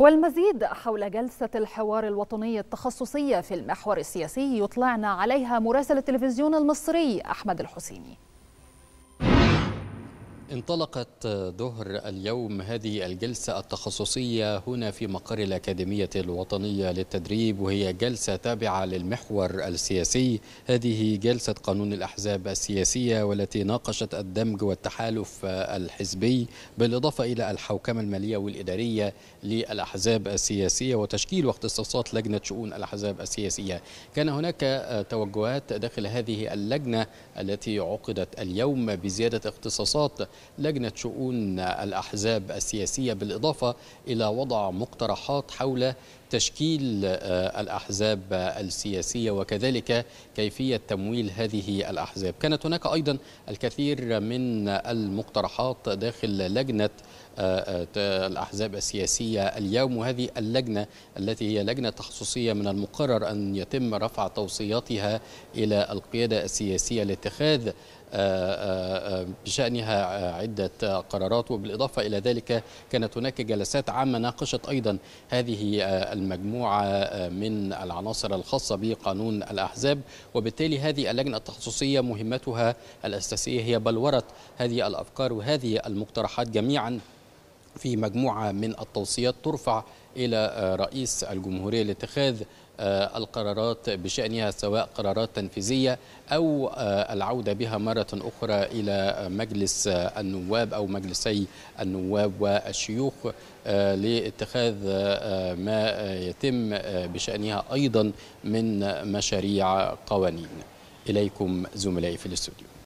والمزيد حول جلسة الحوار الوطني التخصصية في المحور السياسي يطلعنا عليها مراسل التلفزيون المصري أحمد الحسيني انطلقت ظهر اليوم هذه الجلسة التخصصية هنا في مقر الأكاديمية الوطنية للتدريب وهي جلسة تابعة للمحور السياسي هذه جلسة قانون الأحزاب السياسية والتي ناقشت الدمج والتحالف الحزبي بالإضافة إلى الحوكمة المالية والإدارية للأحزاب السياسية وتشكيل واختصاصات لجنة شؤون الأحزاب السياسية كان هناك توجهات داخل هذه اللجنة التي عقدت اليوم بزيادة اختصاصات لجنة شؤون الأحزاب السياسية بالإضافة إلى وضع مقترحات حول تشكيل آه، الأحزاب السياسية وكذلك كيفية تمويل هذه الأحزاب كانت هناك أيضا الكثير من المقترحات داخل لجنة آه، آه، الأحزاب السياسية اليوم وهذه اللجنة التي هي لجنة تخصصية من المقرر أن يتم رفع توصياتها إلى القيادة السياسية لاتخاذ آه، آه، آه، بشأنها عدة قرارات وبالإضافة إلى ذلك كانت هناك جلسات عامة ناقشت أيضا هذه المجموعة من العناصر الخاصة بقانون الأحزاب وبالتالي هذه اللجنة التخصصية مهمتها الأساسية هي بلورة هذه الأفكار وهذه المقترحات جميعا في مجموعة من التوصيات ترفع إلى آه، رئيس الجمهورية لاتخاذ آه، القرارات بشأنها سواء قرارات تنفيذية أو آه، العودة بها مرة أخرى إلى مجلس النواب أو مجلسي النواب والشيوخ لاتخاذ ما يتم بشأنها أيضا من مشاريع قوانين إليكم زملائي في الاستوديو